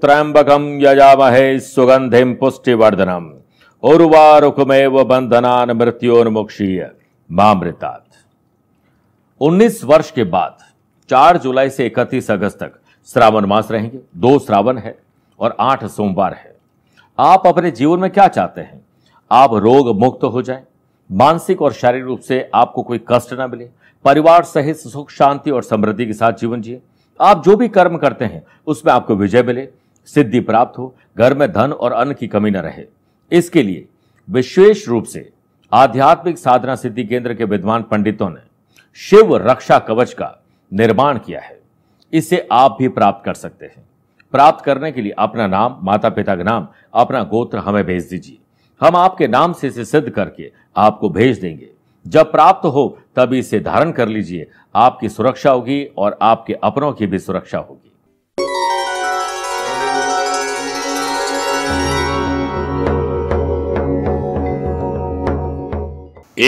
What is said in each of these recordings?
त्र्यंबकम यजामहे सुगंधिम पुष्टिवर्धनम उर्वारुकमेव बंधनान मृत्योन्मुक्षीय मामृतात् 19 वर्ष के बाद 4 जुलाई से 31 अगस्त तक श्रावण मास रहेंगे दो श्रावण है और आठ सोमवार है आप अपने जीवन में क्या चाहते हैं आप रोग मुक्त हो जाए मानसिक और शारीरिक रूप से आपको कोई कष्ट ना मिले परिवार सहित सुख शांति और समृद्धि के साथ जीवन जिए आप जो भी कर्म करते हैं उसमें आपको विजय मिले सिद्धि प्राप्त हो घर में धन और अन्न की कमी न रहे इसके लिए विशेष रूप से आध्यात्मिक साधना सिद्धि केंद्र के विद्वान पंडितों ने शिव रक्षा कवच का निर्माण किया है इसे आप भी प्राप्त कर सकते हैं प्राप्त करने के लिए अपना नाम माता पिता का नाम अपना गोत्र हमें भेज दीजिए हम आपके नाम से इसे सिद्ध करके आपको भेज देंगे जब प्राप्त हो तब इसे धारण कर लीजिए आपकी सुरक्षा होगी और आपके अपनों की भी सुरक्षा होगी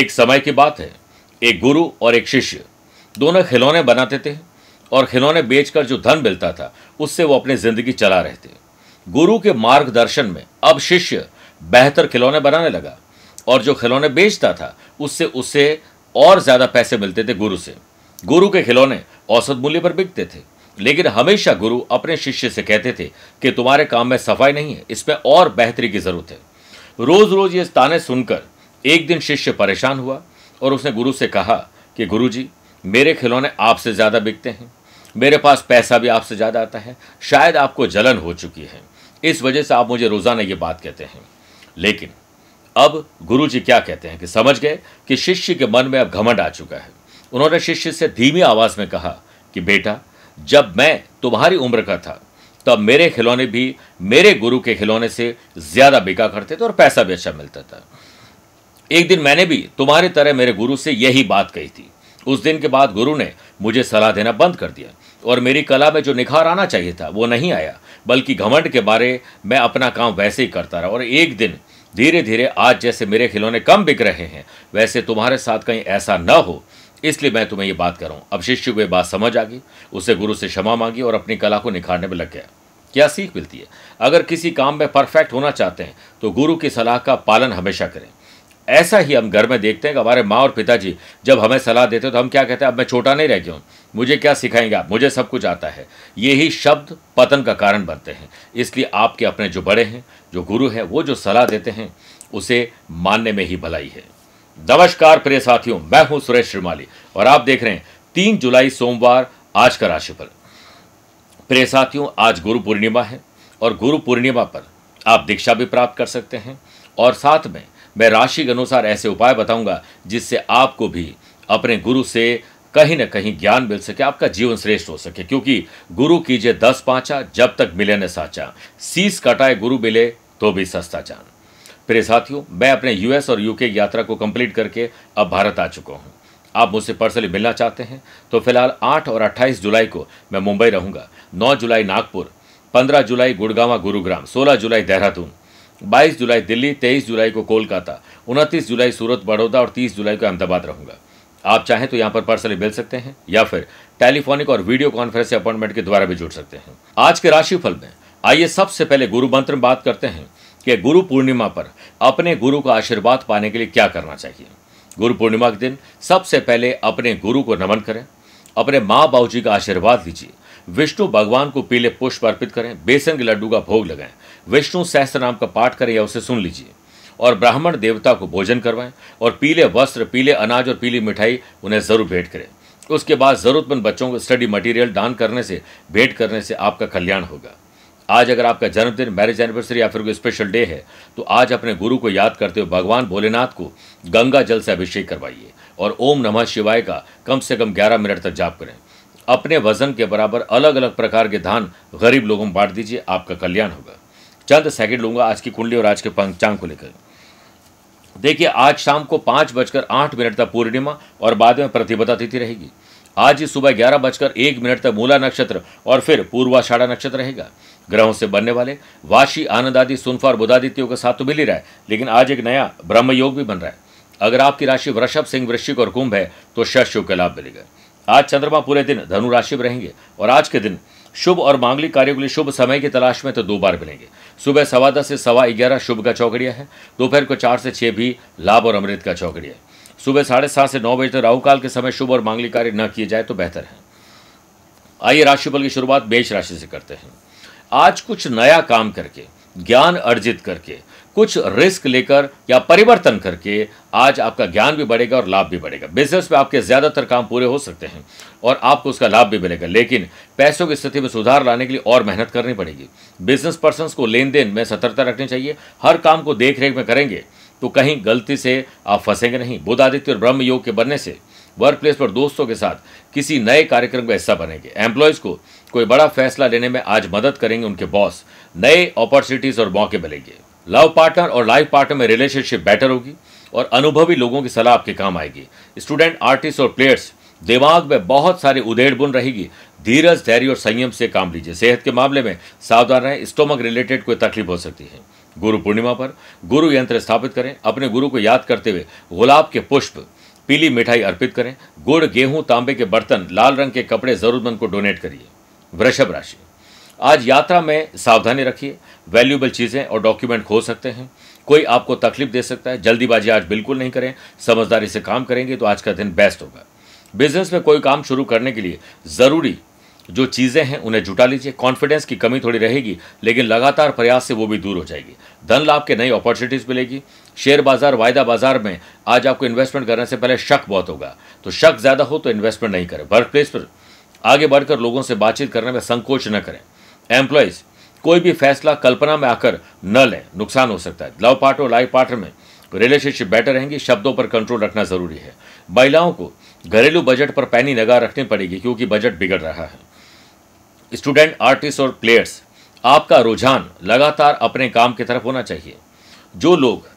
एक समय की बात है एक गुरु और एक शिष्य दोनों खिलौने बनाते थे और खिलौने बेचकर जो धन मिलता था उससे वो अपनी जिंदगी चला रहे थे गुरु के मार्गदर्शन में अब शिष्य बेहतर खिलौने बनाने लगा और जो खिलौने बेचता था उससे उसे और ज़्यादा पैसे मिलते थे गुरु से गुरु के खिलौने औसत मूल्य पर बिकते थे लेकिन हमेशा गुरु अपने शिष्य से कहते थे कि तुम्हारे काम में सफाई नहीं है इसमें और बेहतरी की ज़रूरत है रोज़ रोज़ ये ताने सुनकर एक दिन शिष्य परेशान हुआ और उसने गुरु से कहा कि गुरु जी मेरे खिलौने आपसे ज़्यादा बिकते हैं मेरे पास पैसा भी आपसे ज़्यादा आता है शायद आपको जलन हो चुकी है इस वजह से आप मुझे रोज़ाना ये बात कहते हैं लेकिन अब गुरु जी क्या कहते हैं कि समझ गए कि शिष्य के मन में अब घमंड आ चुका है उन्होंने शिष्य से धीमी आवाज़ में कहा कि बेटा जब मैं तुम्हारी उम्र का था तब मेरे खिलौने भी मेरे गुरु के खिलौने से ज़्यादा बिका करते थे और पैसा भी अच्छा मिलता था एक दिन मैंने भी तुम्हारी तरह मेरे गुरु से यही बात कही थी उस दिन के बाद गुरु ने मुझे सलाह देना बंद कर दिया और मेरी कला में जो निखार आना चाहिए था वो नहीं आया बल्कि घमंड के बारे मैं अपना काम वैसे ही करता रहा और एक दिन धीरे धीरे आज जैसे मेरे खिलौने कम बिक रहे हैं वैसे तुम्हारे साथ कहीं ऐसा न हो इसलिए मैं तुम्हें ये बात करूँ अब शिष्य को ये बात समझ आ गई उसे गुरु से क्षमा मांगी और अपनी कला को निखारने में लग गया क्या सीख मिलती है अगर किसी काम में परफेक्ट होना चाहते हैं तो गुरु की सलाह का पालन हमेशा करें ऐसा ही हम घर में देखते हैं कि हमारे माँ और पिताजी जब हमें सलाह देते हैं तो हम क्या कहते हैं अब मैं छोटा नहीं रह गया हूँ मुझे क्या सिखाएंगे आप मुझे सब कुछ आता है ये ही शब्द पतन का कारण बनते हैं इसलिए आपके अपने जो बड़े हैं जो गुरु हैं वो जो सलाह देते हैं उसे मानने में ही भलाई है नमस्कार प्रिय साथियों मैं हूं सुरेश श्रीमाली और आप देख रहे हैं तीन जुलाई सोमवार आज का राशिफल प्रिय साथियों आज गुरु पूर्णिमा है और गुरु पूर्णिमा पर आप दीक्षा भी प्राप्त कर सकते हैं और साथ में मैं राशि के अनुसार ऐसे उपाय बताऊंगा जिससे आपको भी अपने गुरु से कहीं ना कहीं ज्ञान मिल सके आपका जीवन श्रेष्ठ हो सके क्योंकि गुरु कीजिए दस पाँचा जब तक मिले न साचा सीस कटाए गुरु मिले तो भी सस्ता जान प्रिय साथियों मैं अपने यूएस और यूके की यात्रा को कंप्लीट करके अब भारत आ चुका हूँ आप मुझसे पर्सनली मिलना चाहते हैं तो फिलहाल 8 और 28 जुलाई को मैं मुंबई रहूँगा 9 जुलाई नागपुर 15 जुलाई गुड़गावा गुरुग्राम 16 जुलाई देहरादून 22 जुलाई दिल्ली 23 जुलाई को कोलकाता उनतीस जुलाई सूरत बड़ौदा और 30 जुलाई को अहमदाबाद रहूंगा आप चाहें तो यहाँ पर पर्सनली मिल सकते हैं या फिर टेलीफोनिक और वीडियो कॉन्फ्रेंस अपॉइंटमेंट के द्वारा भी जुड़ सकते हैं आज के राशिफल में आइए सबसे पहले गुरु मंत्र में बात करते हैं कि गुरु पूर्णिमा पर अपने गुरु का आशीर्वाद पाने के लिए क्या करना चाहिए गुरु पूर्णिमा के दिन सबसे पहले अपने गुरु को नमन करें अपने माँ बाबू जी का आशीर्वाद लीजिए विष्णु भगवान को पीले पुष्प अर्पित करें बेसन के लड्डू का भोग लगाएं विष्णु सहस्त्र नाम का पाठ करें या उसे सुन लीजिए और ब्राह्मण देवता को भोजन करवाएं और पीले वस्त्र पीले अनाज और पीली मिठाई उन्हें ज़रूर भेंट करें उसके बाद ज़रूरतमंद बच्चों को स्टडी मटेरियल दान करने से भेंट करने से आपका कल्याण होगा आज अगर आपका जन्मदिन मैरिज एनिवर्सरी या फिर कोई स्पेशल डे है तो आज अपने गुरु को याद करते हुए भगवान भोलेनाथ को गंगा जल से अभिषेक करवाइए और ओम नमः शिवाय का कम से कम 11 मिनट तक जाप करें अपने वजन के बराबर अलग अलग प्रकार के धान गरीब लोगों में बांट दीजिए आपका कल्याण होगा चंद सेकंड लूंगा आज की कुंडली और आज के पंचांग को लेकर देखिए आज शाम को पांच बजकर आठ मिनट तक पूर्णिमा और बाद में प्रतिपदा तिथि रहेगी आज ही सुबह ग्यारह बजकर एक मिनट तक मूला नक्षत्र और फिर पूर्वाषाढ़ा नक्षत्र रहेगा ग्रहों से बनने वाले वाशी आनंद आदि सुनफा और बुधादित्यों के साथ तो मिल ही रहा है लेकिन आज एक नया ब्रह्म योग भी बन रहा है अगर आपकी राशि वृषभ सिंह वृश्चिक और कुंभ है तो शश योग का लाभ मिलेगा आज चंद्रमा पूरे दिन धनु राशि में रहेंगे और आज के दिन शुभ और मांगलिक कार्यों के लिए शुभ समय की तलाश में तो दो बार मिलेंगे सुबह सवा दस से सवा ग्यारह शुभ का चौकड़िया है दोपहर को चार से छह भी लाभ और अमृत का चौकड़िया है सुबह साढ़े सात से नौ बजे तक तो राहु काल के समय शुभ और मांगलिक कार्य न किए जाए तो बेहतर है आइए राशिफल की शुरुआत मेष राशि से करते हैं आज कुछ नया काम करके ज्ञान अर्जित करके कुछ रिस्क लेकर या परिवर्तन करके आज आपका ज्ञान भी बढ़ेगा और लाभ भी बढ़ेगा बिजनेस में आपके ज़्यादातर काम पूरे हो सकते हैं और आपको उसका लाभ भी मिलेगा लेकिन पैसों की स्थिति में सुधार लाने के लिए और मेहनत करनी पड़ेगी बिजनेस पर्सन को लेन देन में सतर्कता रखनी चाहिए हर काम को देख रेख में करेंगे तो कहीं गलती से आप फंसेंगे नहीं बुद्ध आदित्य और ब्रह्म योग के बनने से वर्क प्लेस पर दोस्तों के साथ किसी नए कार्यक्रम का हिस्सा बनेंगे एम्प्लॉयज़ को कोई बड़ा फैसला लेने में आज मदद करेंगे उनके बॉस नए अपॉर्चुनिटीज़ और मौके मिलेंगे लव पार्टनर और लाइफ पार्टनर में रिलेशनशिप बेटर होगी और अनुभवी लोगों की सलाह आपके काम आएगी स्टूडेंट आर्टिस्ट और प्लेयर्स दिमाग में बहुत सारी उधेड़ बुन रहेगी धीरज धैर्य और संयम से काम लीजिए सेहत के मामले में सावधान रहें स्टोमक रिलेटेड कोई तकलीफ हो सकती है गुरु पूर्णिमा पर गुरु यंत्र स्थापित करें अपने गुरु को याद करते हुए गुलाब के पुष्प पीली मिठाई अर्पित करें गुड़ गेहूं तांबे के बर्तन लाल रंग के कपड़े जरूरतमंद को डोनेट करिए वृषभ राशि आज यात्रा में सावधानी रखिए वैल्यूबल चीज़ें और डॉक्यूमेंट खो सकते हैं कोई आपको तकलीफ दे सकता है जल्दीबाजी आज बिल्कुल नहीं करें समझदारी से काम करेंगे तो आज का दिन बेस्ट होगा बिजनेस में कोई काम शुरू करने के लिए ज़रूरी जो चीज़ें हैं उन्हें जुटा लीजिए कॉन्फिडेंस की कमी थोड़ी रहेगी लेकिन लगातार प्रयास से वो भी दूर हो जाएगी धन लाभ के नई अपॉर्चुनिटीज़ मिलेगी शेयर बाजार वायदा बाजार में आज आपको इन्वेस्टमेंट करने से पहले शक बहुत होगा तो शक ज़्यादा हो तो इन्वेस्टमेंट नहीं करें वर्क प्लेस पर आगे बढ़कर लोगों से बातचीत करने में संकोच न करें एम्प्लॉयज कोई भी फैसला कल्पना में आकर न लें नुकसान हो सकता है लव पार्ट और लाइफ पार्टनर में रिलेशनशिप बेटर रहेंगी शब्दों पर कंट्रोल रखना जरूरी है महिलाओं को घरेलू बजट पर पैनी नगाह रखनी पड़ेगी क्योंकि बजट बिगड़ रहा है स्टूडेंट आर्टिस्ट और प्लेयर्स आपका रुझान लगातार अपने काम की तरफ होना चाहिए जो लोग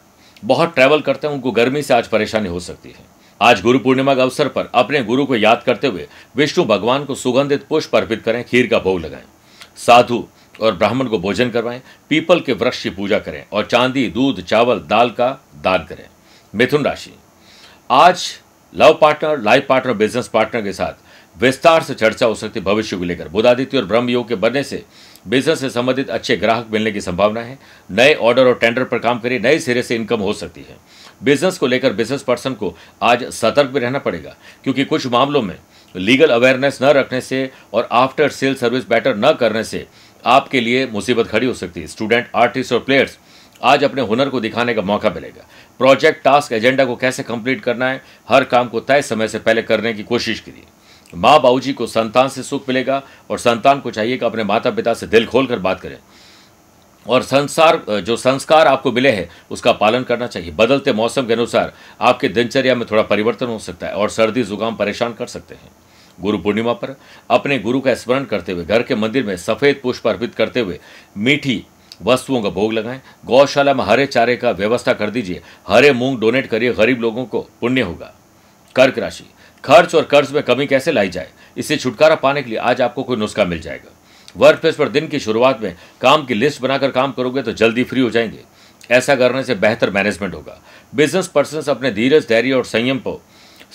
बहुत ट्रैवल करते हैं उनको गर्मी से आज परेशानी हो सकती है आज गुरु पूर्णिमा के अवसर पर अपने गुरु को याद करते हुए विष्णु भगवान को सुगंधित पुष्प अर्पित करें खीर का भोग लगाएं साधु और ब्राह्मण को भोजन करवाएं पीपल के वृक्ष की पूजा करें और चांदी दूध चावल दाल का दान करें मिथुन राशि आज love partner life partner business partner के साथ विस्तार से चर्चा हो सकती है भविष्य को लेकर बुधादित्य और ब्रह्म योग के बनने से बिजनेस से संबंधित अच्छे ग्राहक मिलने की संभावना है नए ऑर्डर और टेंडर पर काम करें नए सिरे से इनकम हो सकती है बिजनेस को लेकर बिजनेस पर्सन को आज सतर्क भी रहना पड़ेगा क्योंकि कुछ मामलों में लीगल अवेयरनेस न रखने से और आफ्टर सेल सर्विस बेटर न करने से आपके लिए मुसीबत खड़ी हो सकती है स्टूडेंट आर्टिस्ट और प्लेयर्स आज अपने हुनर को दिखाने का मौका मिलेगा प्रोजेक्ट टास्क एजेंडा को कैसे कंप्लीट करना है हर काम को तय समय से पहले करने की कोशिश करिए माँ बाबूजी को संतान से सुख मिलेगा और संतान को चाहिए कि अपने माता पिता से दिल खोल बात करें और संसार जो संस्कार आपको मिले हैं उसका पालन करना चाहिए बदलते मौसम के अनुसार आपके दिनचर्या में थोड़ा परिवर्तन हो सकता है और सर्दी जुकाम परेशान कर सकते हैं गुरु पूर्णिमा पर अपने गुरु का स्मरण करते हुए घर के मंदिर में सफ़ेद पुष्प अर्पित करते हुए मीठी वस्तुओं का भोग लगाएं गौशाला में हरे चारे का व्यवस्था कर दीजिए हरे मूंग डोनेट करिए गरीब लोगों को पुण्य होगा कर्क राशि खर्च और कर्ज में कमी कैसे लाई जाए इससे छुटकारा पाने के लिए आज आपको कोई नुस्खा मिल जाएगा वर्क प्लेस पर दिन की शुरुआत में काम की लिस्ट बनाकर काम करोगे तो जल्दी फ्री हो जाएंगे ऐसा करने से बेहतर मैनेजमेंट होगा बिजनेस पर्सन अपने धीरज धैर्य और संयम को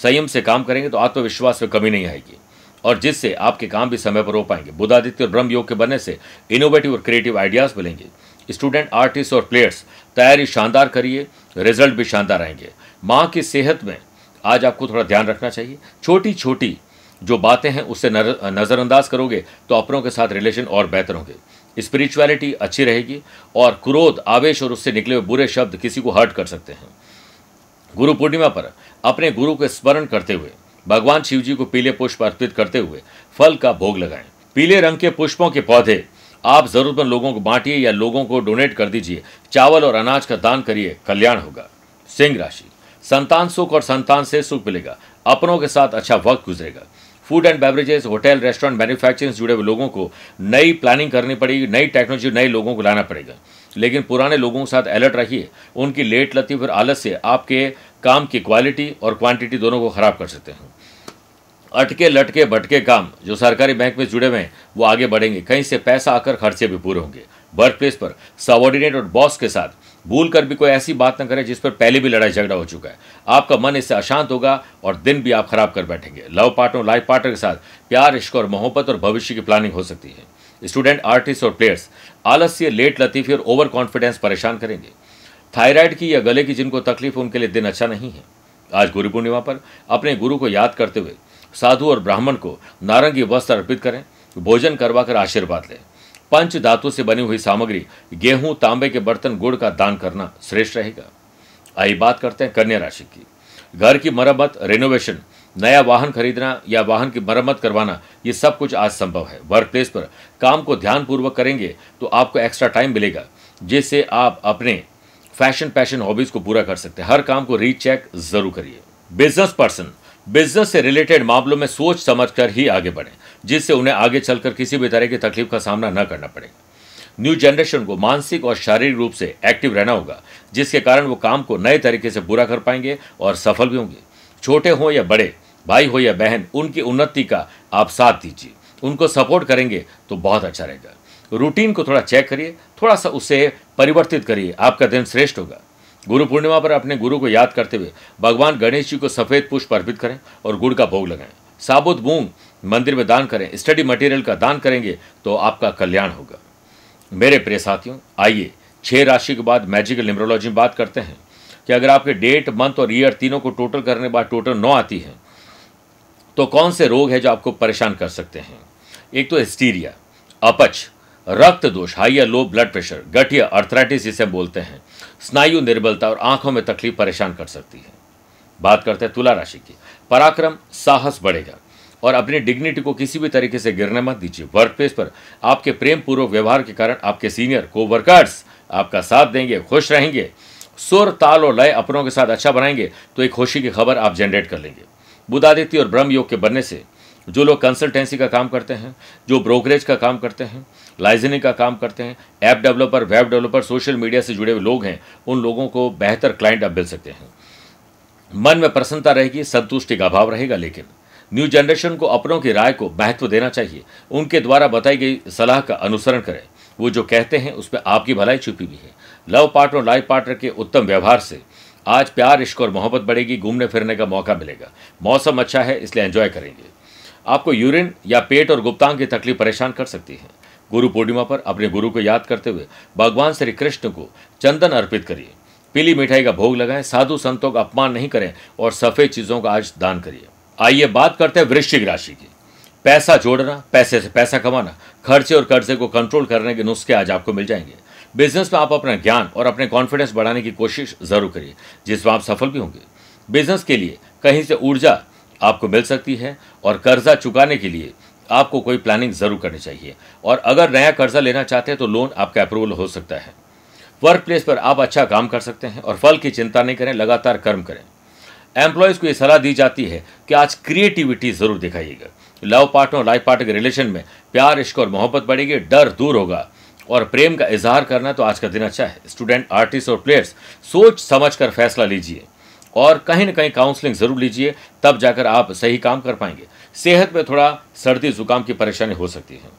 संयम से काम करेंगे तो आत्मविश्वास में कमी नहीं आएगी और जिससे आपके काम भी समय पर हो पाएंगे बुधादित्य और ब्रह्म योग के बनने से इनोवेटिव और क्रिएटिव आइडियाज़ मिलेंगे स्टूडेंट आर्टिस्ट और प्लेयर्स तैयारी शानदार करिए रिजल्ट भी शानदार आएंगे माँ की सेहत में आज आपको थोड़ा ध्यान रखना चाहिए छोटी छोटी जो बातें हैं उससे नज़रअंदाज करोगे तो अपनों के साथ रिलेशन और बेहतर होंगे स्पिरिचुअलिटी अच्छी रहेगी और क्रोध आवेश और उससे निकले हुए बुरे शब्द किसी को हर्ट कर सकते हैं गुरु पूर्णिमा पर अपने गुरु को स्मरण करते हुए भगवान शिव जी को पीले पुष्प अर्पित करते हुए फल का भोग लगाएं पीले रंग के पुष्पों के पौधे आप ज़रूरतमंद लोगों को बांटिए या लोगों को डोनेट कर दीजिए चावल और अनाज का दान करिए कल्याण होगा सिंह राशि संतान सुख और संतान से सुख मिलेगा अपनों के साथ अच्छा वक्त गुजरेगा food and beverages hotel restaurant manufacturing से जुड़े हुए लोगों को नई प्लानिंग करनी पड़ेगी नई टेक्नोलॉजी नए लोगों को लाना पड़ेगा लेकिन पुराने लोगों के साथ अलर्ट रहिए उनकी लेट लती फिर आलस से आपके काम की क्वालिटी और क्वांटिटी दोनों को ख़राब कर सकते हैं अटके लटके भटके काम जो सरकारी बैंक में जुड़े हुए हैं वो आगे बढ़ेंगे कहीं से पैसा आकर खर्चे भी पूरे होंगे वर्क प्लेस पर सबॉर्डिनेट और बॉस के साथ भूल कर भी कोई ऐसी बात ना करें जिस पर पहले भी लड़ाई झगड़ा हो चुका है आपका मन इससे अशांत होगा और दिन भी आप खराब कर बैठेंगे लव पार्टनर लाइफ पार्टनर के साथ प्यार इश्क और मोहब्बत और भविष्य की प्लानिंग हो सकती है स्टूडेंट आर्टिस्ट और प्लेयर्स आलस्य लेट लतीफी और ओवर कॉन्फिडेंस परेशान करेंगे थायराइड की या गले की जिनको तकलीफ उनके लिए दिन अच्छा नहीं है आज गुरु पूर्णिमा पर अपने गुरु को याद करते हुए साधु और ब्राह्मण को नारंगी वस्त्र अर्पित करें भोजन करवा कर आशीर्वाद लें पंच धातु से बनी हुई सामग्री गेहूं तांबे के बर्तन गुड़ का दान करना श्रेष्ठ रहेगा आई बात करते हैं कन्या राशि की घर की मरम्मत रेनोवेशन नया वाहन खरीदना या वाहन की मरम्मत करवाना ये सब कुछ आज संभव है वर्क प्लेस पर काम को ध्यानपूर्वक करेंगे तो आपको एक्स्ट्रा टाइम मिलेगा जिससे आप अपने फैशन पैशन हॉबीज को पूरा कर सकते हैं हर काम को रीचेक जरूर करिए बिजनेस पर्सन बिजनेस से रिलेटेड मामलों में सोच समझ कर ही आगे बढ़ें जिससे उन्हें आगे चलकर किसी भी तरह की तकलीफ का सामना न करना पड़े न्यू जनरेशन को मानसिक और शारीरिक रूप से एक्टिव रहना होगा जिसके कारण वो काम को नए तरीके से पूरा कर पाएंगे और सफल भी होंगे छोटे हों या बड़े भाई हो या बहन उनकी उन्नति का आप साथ दीजिए उनको सपोर्ट करेंगे तो बहुत अच्छा रहेगा रूटीन को थोड़ा चेक करिए थोड़ा सा उसे परिवर्तित करिए आपका दिन श्रेष्ठ होगा गुरु पूर्णिमा पर अपने गुरु को याद करते हुए भगवान गणेश जी को सफ़ेद पुष्प अर्पित करें और गुड़ का भोग लगाएं साबुत मूंग मंदिर में दान करें स्टडी मटेरियल का दान करेंगे तो आपका कल्याण होगा मेरे प्रिय साथियों आइए छः राशि के बाद मैजिकल न्यूमरोलॉजी में बात करते हैं कि अगर आपके डेट मंथ और ईयर तीनों को टोटल करने के बाद टोटल नौ आती है तो कौन से रोग है जो आपको परेशान कर सकते हैं एक तो हिस्टीरिया अपच रक्त दोष हाई या लो ब्लड प्रेशर गठिया अर्थराइटिस जिसे बोलते हैं स्नायु निर्बलता और आंखों में तकलीफ परेशान कर सकती है बात करते हैं तुला राशि की पराक्रम साहस बढ़ेगा और अपनी डिग्निटी को किसी भी तरीके से गिरने मत दीजिए वर्क प्लेस पर आपके प्रेम पूर्वक व्यवहार के कारण आपके सीनियर को वर्कर्स आपका साथ देंगे खुश रहेंगे सुर ताल और लय अपनों के साथ अच्छा बनाएंगे तो एक खुशी की खबर आप जनरेट कर लेंगे बुधादित्य और ब्रह्म योग के बनने से जो लोग कंसल्टेंसी का काम करते हैं जो ब्रोकरेज का काम करते हैं लाइजनिंग का काम करते हैं app developer web developer social media से जुड़े हुए लोग हैं उन लोगों को बेहतर क्लाइंट आप मिल सकते हैं मन में प्रसन्नता रहेगी संतुष्टि का अभाव रहेगा लेकिन न्यू जनरेशन को अपनों की राय को महत्व देना चाहिए उनके द्वारा बताई गई सलाह का अनुसरण करें वो जो कहते हैं उस पर आपकी भलाई छुपी हुई है लव पार्टनर और लाइफ पार्टनर के उत्तम व्यवहार से आज प्यार इश्क और मोहब्बत बढ़ेगी घूमने फिरने का मौका मिलेगा मौसम अच्छा है इसलिए एंजॉय करेंगे आपको यूरिन या पेट और गुप्तांग की तकलीफ परेशान कर सकती है गुरु पूर्णिमा पर अपने गुरु को याद करते हुए भगवान श्री कृष्ण को चंदन अर्पित करिए पीली मिठाई का भोग लगाएं साधु संतों का अपमान नहीं करें और सफ़ेद चीज़ों का आज दान करिए आइए बात करते हैं वृश्चिक राशि की पैसा जोड़ना पैसे से पैसा कमाना खर्चे और कर्जे को कंट्रोल करने के नुस्खे आज आपको मिल जाएंगे बिजनेस में आप अपना ज्ञान और अपने कॉन्फिडेंस बढ़ाने की कोशिश जरूर करिए जिसमें आप सफल भी होंगे बिजनेस के लिए कहीं से ऊर्जा आपको मिल सकती है और कर्जा चुकाने के लिए आपको कोई प्लानिंग ज़रूर करनी चाहिए और अगर नया कर्जा लेना चाहते हैं तो लोन आपका अप्रूवल हो सकता है वर्क प्लेस पर आप अच्छा काम कर सकते हैं और फल की चिंता नहीं करें लगातार कर्म करें एम्प्लॉयज़ को ये सलाह दी जाती है कि आज क्रिएटिविटी ज़रूर दिखाइएगा लव पार्टनर और लाइफ पार्टनर के रिलेशन में प्यार इश्क और मोहब्बत बढ़ेगी डर दूर होगा और प्रेम का इजहार करना तो आज का दिन अच्छा है स्टूडेंट आर्टिस्ट और प्लेयर्स सोच समझ कर फैसला लीजिए और कहीं ना कहीं काउंसलिंग ज़रूर लीजिए तब जाकर आप सही काम कर पाएंगे सेहत में थोड़ा सर्दी जुकाम की परेशानी हो सकती है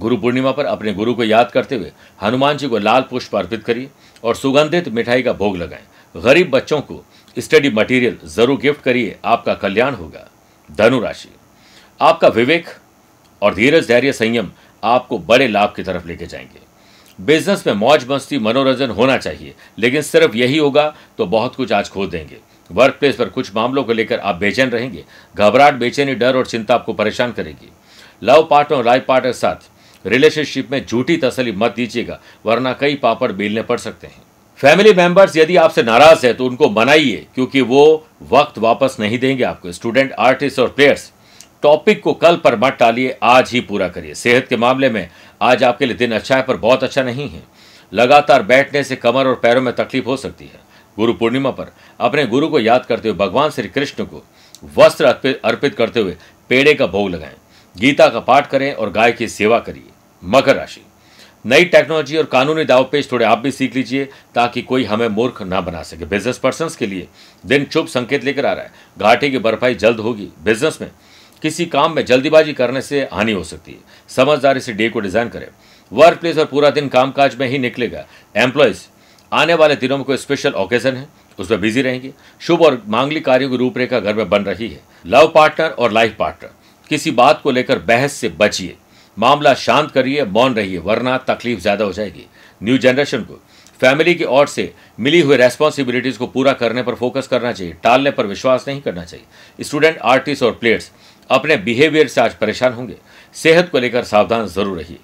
गुरु पूर्णिमा पर अपने गुरु को याद करते हुए हनुमान जी को लाल पुष्प अर्पित करिए और सुगंधित मिठाई का भोग लगाएं गरीब बच्चों को स्टडी मटेरियल जरूर गिफ्ट करिए आपका कल्याण होगा धनु राशि आपका विवेक और धीरज धैर्य संयम आपको बड़े लाभ की तरफ लेके जाएंगे बिजनेस में मौज मस्ती मनोरंजन होना चाहिए लेकिन सिर्फ यही होगा तो बहुत कुछ आज खो देंगे वर्क प्लेस पर कुछ मामलों को लेकर आप बेचैन रहेंगे घबराहट बेचैनी डर और चिंता आपको परेशान करेगी लव पार्टनर और लाइफ पार्टनर साथ रिलेशनशिप में झूठी तसली मत दीजिएगा वरना कई पापड़ बेलने पड़ सकते हैं फैमिली मेंबर्स यदि आपसे नाराज है तो उनको मनाइए क्योंकि वो वक्त वापस नहीं देंगे आपको स्टूडेंट आर्टिस्ट और प्लेयर्स टॉपिक को कल पर मत टालिए आज ही पूरा करिए सेहत के मामले में आज आपके लिए दिन अच्छा है पर बहुत अच्छा नहीं है लगातार बैठने से कमर और पैरों में तकलीफ हो सकती है गुरु पूर्णिमा पर अपने गुरु को याद करते हुए भगवान श्री कृष्ण को वस्त्र अर्पित करते हुए पेड़े का भोग लगाएं गीता का पाठ करें और गाय की सेवा करिए मकर राशि नई टेक्नोलॉजी और कानूनी दाव पेश थोड़े आप भी सीख लीजिए ताकि कोई हमें मूर्ख ना बना सके बिजनेस पर्सन के लिए दिन शुभ संकेत लेकर आ रहा है घाटे की बर्फाई जल्द होगी बिजनेस में किसी काम में जल्दीबाजी करने से हानि हो सकती है समझदारी से डे को डिजाइन करें वर्क प्लेस और पूरा दिन कामकाज में ही निकलेगा एम्प्लॉयज आने वाले दिनों में कोई स्पेशल ओकेजन है उसमें बिजी रहेंगे शुभ और मांगलिक कार्यों की रूपरेखा घर में बन रही है लव पार्टनर और लाइफ पार्टनर किसी बात को लेकर बहस से बचिए मामला शांत करिए मौन रहिए वरना तकलीफ ज़्यादा हो जाएगी न्यू जनरेशन को फैमिली की ओर से मिली हुई रेस्पॉन्सिबिलिटीज़ को पूरा करने पर फोकस करना चाहिए टालने पर विश्वास नहीं करना चाहिए स्टूडेंट आर्टिस्ट और प्लेयर्स अपने बिहेवियर से आज परेशान होंगे सेहत को लेकर सावधान जरूर रहिए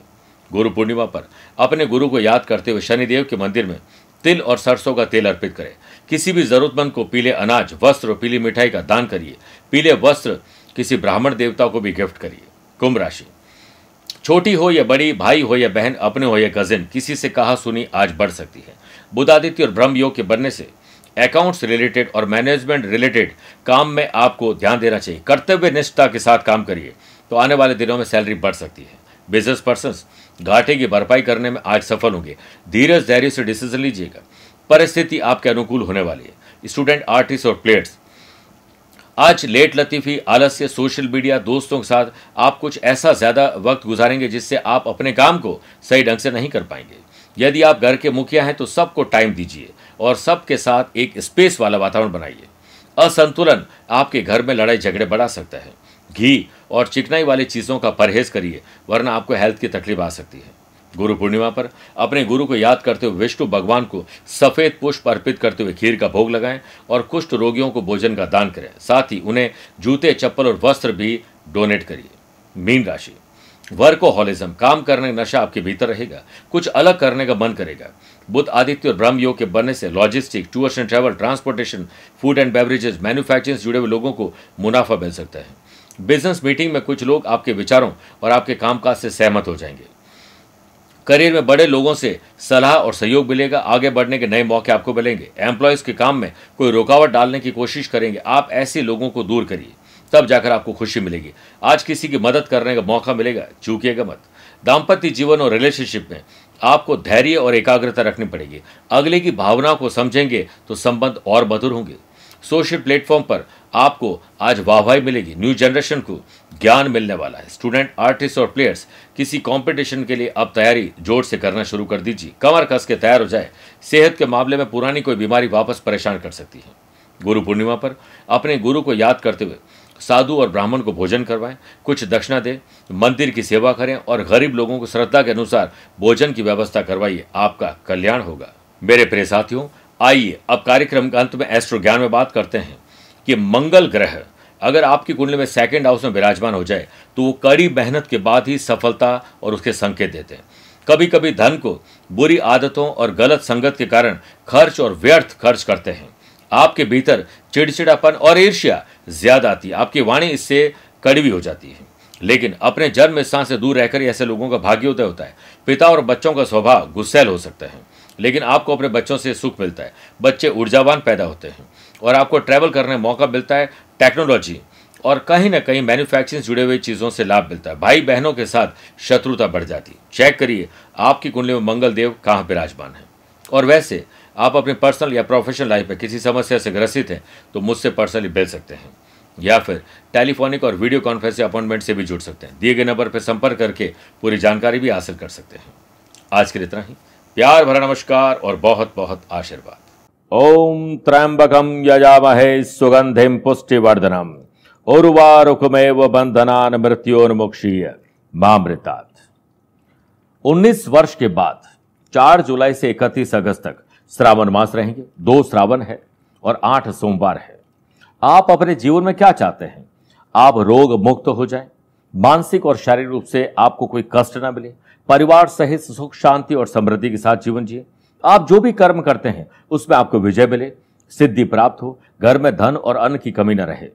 गुरु पूर्णिमा पर अपने गुरु को याद करते हुए शनिदेव के मंदिर में तिल और सरसों का तेल अर्पित करें किसी भी जरूरतमंद को पीले अनाज वस्त्र और पीली मिठाई का दान करिए पीले वस्त्र किसी ब्राह्मण देवता को भी गिफ्ट करिए कुंभ राशि छोटी हो या बड़ी भाई हो या बहन अपने हो या कजिन किसी से कहा सुनी आज बढ़ सकती है बुधादित्य और ब्रह्म योग के बनने से अकाउंट्स रिलेटेड और मैनेजमेंट रिलेटेड काम में आपको ध्यान देना चाहिए कर्तव्य निष्ठा के साथ काम करिए तो आने वाले दिनों में सैलरी बढ़ सकती है बिजनेस पर्सन घाटे की भरपाई करने में आज सफल होंगे धीरज धैर्य से डिसीजन लीजिएगा परिस्थिति आपके अनुकूल होने वाली है स्टूडेंट आर्टिस्ट और प्लेयर्स आज लेट लतीफ़ी आलस्य सोशल मीडिया दोस्तों के साथ आप कुछ ऐसा ज़्यादा वक्त गुजारेंगे जिससे आप अपने काम को सही ढंग से नहीं कर पाएंगे यदि आप घर के मुखिया हैं तो सबको टाइम दीजिए और सबके साथ एक स्पेस वाला वातावरण बनाइए असंतुलन आपके घर में लड़ाई झगड़े बढ़ा सकता है घी और चिकनाई वाली चीज़ों का परहेज करिए वरना आपको हेल्थ की तकलीफ आ सकती है गुरु पूर्णिमा पर अपने गुरु को याद करते हुए विष्णु भगवान को सफ़ेद पुष्प अर्पित करते हुए खीर का भोग लगाएं और कुष्ठ रोगियों को भोजन का दान करें साथ ही उन्हें जूते चप्पल और वस्त्र भी डोनेट करिए मीन राशि वर्कोहॉलिज्म काम करने नशा आपके भीतर रहेगा कुछ अलग करने का मन करेगा बुद्ध आदित्य और ब्रह्म योग के बनने से logistic tours and travel transportation food and beverages manufacturing से जुड़े हुए लोगों को मुनाफा मिल सकता है बिजनेस मीटिंग में कुछ लोग आपके विचारों और आपके कामकाज से सहमत हो जाएंगे करियर में बड़े लोगों से सलाह और सहयोग मिलेगा आगे बढ़ने के नए मौके आपको मिलेंगे एम्प्लॉयज़ के काम में कोई रुकावट डालने की कोशिश करेंगे आप ऐसे लोगों को दूर करिए तब जाकर आपको खुशी मिलेगी आज किसी की मदद करने का मौका मिलेगा चूकिएगा मत दाम्पत्य जीवन और रिलेशनशिप में आपको धैर्य और एकाग्रता रखनी पड़ेगी अगले की भावना को समझेंगे तो संबंध और मधुर होंगे सोशल प्लेटफॉर्म पर आपको आज वाहवाही मिलेगी न्यू जनरेशन को ज्ञान मिलने वाला है स्टूडेंट आर्टिस्ट और प्लेयर्स किसी कंपटीशन के लिए अब तैयारी जोर से करना शुरू कर दीजिए कमर कस के तैयार हो जाए सेहत के मामले में पुरानी कोई बीमारी वापस परेशान कर सकती है गुरु पूर्णिमा पर अपने गुरु को याद करते हुए साधु और ब्राह्मण को भोजन करवाएं कुछ दक्षिणा दें मंदिर की सेवा करें और गरीब लोगों को श्रद्धा के अनुसार भोजन की व्यवस्था करवाइए आपका कल्याण होगा मेरे प्रिय साथियों आइए अब कार्यक्रम के अंत में एस्ट्रो ज्ञान में बात करते हैं कि मंगल ग्रह अगर आपकी कुंडली में सेकेंड हाउस में विराजमान हो जाए तो वो कड़ी मेहनत के बाद ही सफलता और उसके संकेत देते हैं कभी कभी धन को बुरी आदतों और गलत संगत के कारण खर्च और व्यर्थ खर्च करते हैं आपके भीतर चिड़चिड़ापन और ईर्ष्या ज्यादा आती है आपकी वाणी इससे कड़वी हो जाती है लेकिन अपने जन्म स्थान से दूर रहकर ऐसे लोगों का भाग्योदय होता है पिता और बच्चों का स्वभाव गुस्सेल हो सकता है लेकिन आपको अपने बच्चों से सुख मिलता है बच्चे ऊर्जावान पैदा होते हैं और आपको ट्रैवल करने का मौका मिलता है टेक्नोलॉजी और कहीं ना कहीं मैन्युफैक्चरिंग जुड़े हुए चीज़ों से लाभ मिलता है भाई बहनों के साथ शत्रुता बढ़ जाती है चेक करिए आपकी कुंडली में मंगल देव कहाँ विराजमान है और वैसे आप अपने पर्सनल या प्रोफेशनल लाइफ में किसी समस्या से ग्रसित हैं तो मुझसे पर्सनली मिल सकते हैं या फिर टेलीफोनिक और वीडियो कॉन्फ्रेंस अपॉइंटमेंट से भी जुड़ सकते हैं दिए गए नंबर पर संपर्क करके पूरी जानकारी भी हासिल कर सकते हैं आज के लिए इतना ही प्यार भरा नमस्कार और बहुत बहुत आशीर्वाद ओम त्रैंबकम यजामहे सुगंधिम पुष्टिवर्धनम उर्वारुकमेव बंधनान मृत्योन्मुक्षीय मामृतात् 19 वर्ष के बाद 4 जुलाई से 31 अगस्त तक श्रावण मास रहेंगे दो श्रावण है और आठ सोमवार है आप अपने जीवन में क्या चाहते हैं आप रोग मुक्त हो जाए मानसिक और शारीरिक रूप से आपको कोई कष्ट ना मिले परिवार सहित सुख शांति और समृद्धि के साथ जीवन जिए आप जो भी कर्म करते हैं उसमें आपको विजय मिले सिद्धि प्राप्त हो घर में धन और अन्न की कमी न रहे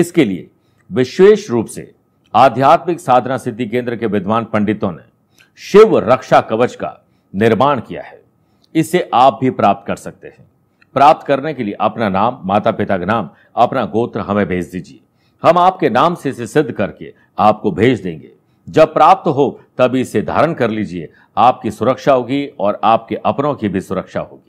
इसके लिए विशेष रूप से आध्यात्मिक साधना सिद्धि केंद्र के विद्वान पंडितों ने शिव रक्षा कवच का निर्माण किया है इसे आप भी प्राप्त कर सकते हैं प्राप्त करने के लिए अपना नाम माता पिता का नाम अपना गोत्र हमें भेज दीजिए हम आपके नाम से इसे सिद्ध करके आपको भेज देंगे जब प्राप्त हो तभी इसे धारण कर लीजिए आपकी सुरक्षा होगी और आपके अपनों की भी सुरक्षा होगी